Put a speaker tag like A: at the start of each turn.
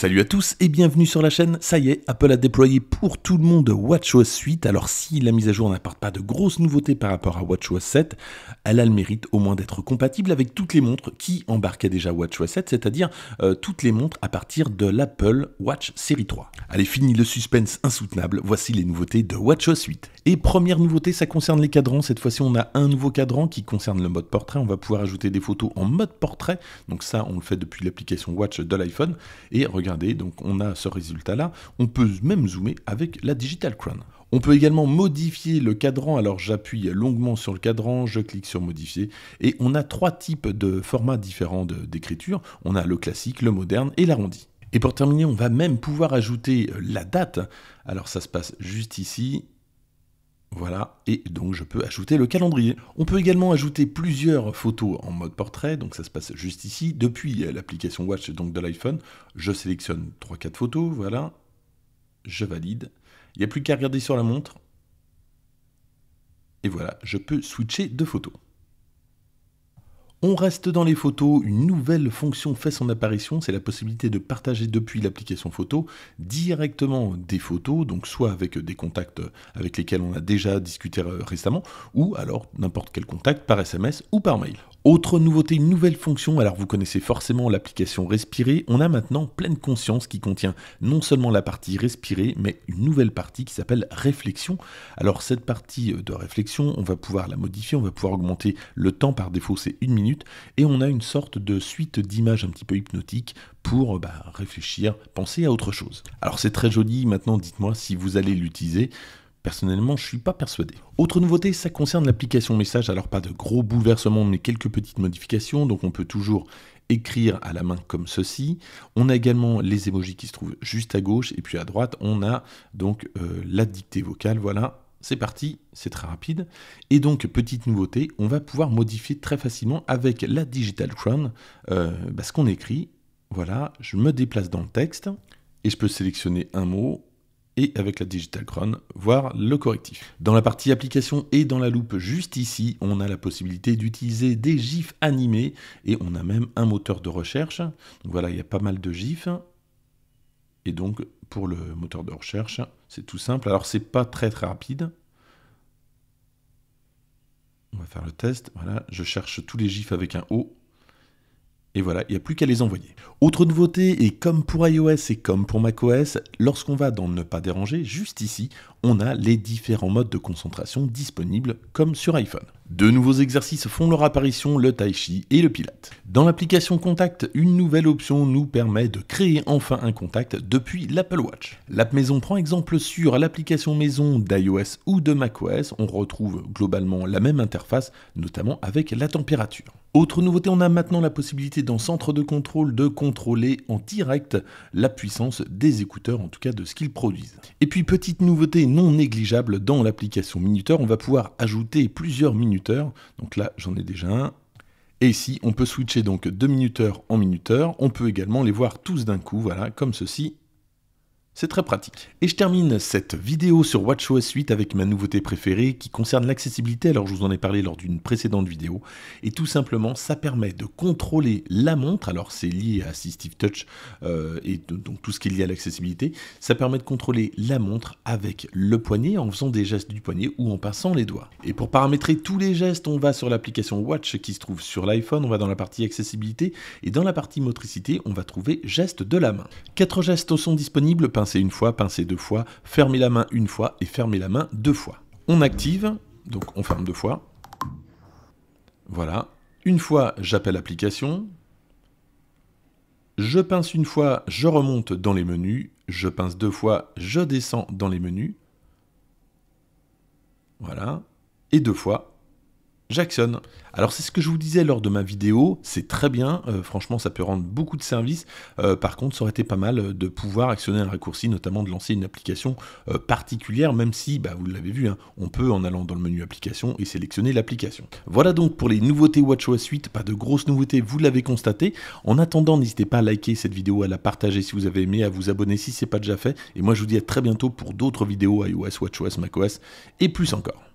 A: Salut à tous et bienvenue sur la chaîne. Ça y est, Apple a déployé pour tout le monde WatchOS 8. Alors si la mise à jour n'apporte pas de grosses nouveautés par rapport à WatchOS 7, elle a le mérite au moins d'être compatible avec toutes les montres qui embarquaient déjà WatchOS 7, c'est-à-dire euh, toutes les montres à partir de l'Apple Watch Série 3. Allez, fini le suspense insoutenable, voici les nouveautés de WatchOS 8. Et première nouveauté, ça concerne les cadrans. Cette fois-ci, on a un nouveau cadran qui concerne le mode portrait. On va pouvoir ajouter des photos en mode portrait. Donc ça, on le fait depuis l'application Watch de l'iPhone. Et regardez, donc on a ce résultat-là. On peut même zoomer avec la Digital Crown. On peut également modifier le cadran, alors j'appuie longuement sur le cadran, je clique sur modifier, et on a trois types de formats différents d'écriture, on a le classique, le moderne et l'arrondi. Et pour terminer, on va même pouvoir ajouter la date, alors ça se passe juste ici, voilà, et donc je peux ajouter le calendrier. On peut également ajouter plusieurs photos en mode portrait, donc ça se passe juste ici. Depuis l'application Watch donc de l'iPhone, je sélectionne 3-4 photos, voilà, je valide. Il n'y a plus qu'à regarder sur la montre, et voilà, je peux switcher de photos. On reste dans les photos, une nouvelle fonction fait son apparition, c'est la possibilité de partager depuis l'application photo directement des photos, donc soit avec des contacts avec lesquels on a déjà discuté euh, récemment, ou alors n'importe quel contact par SMS ou par mail. Autre nouveauté, une nouvelle fonction, alors vous connaissez forcément l'application Respirer, on a maintenant pleine conscience qui contient non seulement la partie respirer, mais une nouvelle partie qui s'appelle réflexion. Alors cette partie euh, de réflexion, on va pouvoir la modifier, on va pouvoir augmenter le temps, par défaut c'est une minute, et on a une sorte de suite d'images un petit peu hypnotique pour euh, bah, réfléchir, penser à autre chose. Alors c'est très joli, maintenant dites-moi si vous allez l'utiliser. Personnellement, je ne suis pas persuadé. Autre nouveauté, ça concerne l'application message. Alors pas de gros bouleversements, mais quelques petites modifications. Donc on peut toujours écrire à la main comme ceci. On a également les émojis qui se trouvent juste à gauche. Et puis à droite, on a donc euh, la dictée vocale. Voilà, c'est parti, c'est très rapide. Et donc, petite nouveauté, on va pouvoir modifier très facilement avec la Digital Crown euh, bah, ce qu'on écrit. Voilà, je me déplace dans le texte et je peux sélectionner un mot, et avec la Digital Crown, voir le correctif. Dans la partie application et dans la loupe juste ici, on a la possibilité d'utiliser des gifs animés et on a même un moteur de recherche. voilà, il y a pas mal de gifs. Et donc pour le moteur de recherche, c'est tout simple. Alors c'est pas très très rapide. On va faire le test. Voilà, je cherche tous les gifs avec un O et voilà, il n'y a plus qu'à les envoyer. Autre nouveauté, et comme pour iOS et comme pour macOS, lorsqu'on va dans Ne pas déranger, juste ici, on a les différents modes de concentration disponibles comme sur iPhone. Deux nouveaux exercices font leur apparition, le tai chi et le pilate. Dans l'application Contact, une nouvelle option nous permet de créer enfin un contact depuis l'Apple Watch. L'app Maison prend exemple sur l'application Maison d'iOS ou de macOS, on retrouve globalement la même interface, notamment avec la température. Autre nouveauté, on a maintenant la possibilité dans Centre de contrôle de contrôler en direct la puissance des écouteurs, en tout cas de ce qu'ils produisent. Et puis petite nouveauté non négligeable dans l'application Minuteur, on va pouvoir ajouter plusieurs minuteurs. Donc là j'en ai déjà un, et ici, on peut switcher donc de minuteur en minuteur. On peut également les voir tous d'un coup, voilà, comme ceci. C'est très pratique. Et je termine cette vidéo sur WatchOS 8 avec ma nouveauté préférée qui concerne l'accessibilité. Alors je vous en ai parlé lors d'une précédente vidéo. Et tout simplement, ça permet de contrôler la montre. Alors c'est lié à Assistive Touch euh, et donc tout ce qui est lié à l'accessibilité. Ça permet de contrôler la montre avec le poignet en faisant des gestes du poignet ou en passant les doigts. Et pour paramétrer tous les gestes, on va sur l'application Watch qui se trouve sur l'iPhone. On va dans la partie accessibilité et dans la partie motricité, on va trouver gestes de la main. Quatre gestes sont disponibles une fois, pincez deux fois, fermer la main une fois et fermer la main deux fois. On active, donc on ferme deux fois. Voilà. Une fois, j'appelle application. Je pince une fois, je remonte dans les menus. Je pince deux fois, je descends dans les menus. Voilà. Et deux fois, Jackson. Alors c'est ce que je vous disais lors de ma vidéo, c'est très bien, euh, franchement ça peut rendre beaucoup de services, euh, par contre ça aurait été pas mal de pouvoir actionner un raccourci, notamment de lancer une application euh, particulière, même si, bah, vous l'avez vu, hein, on peut en allant dans le menu application et sélectionner l'application. Voilà donc pour les nouveautés WatchOS 8, pas de grosses nouveautés, vous l'avez constaté. En attendant, n'hésitez pas à liker cette vidéo, à la partager si vous avez aimé, à vous abonner si c'est pas déjà fait, et moi je vous dis à très bientôt pour d'autres vidéos iOS, WatchOS, macOS et plus encore.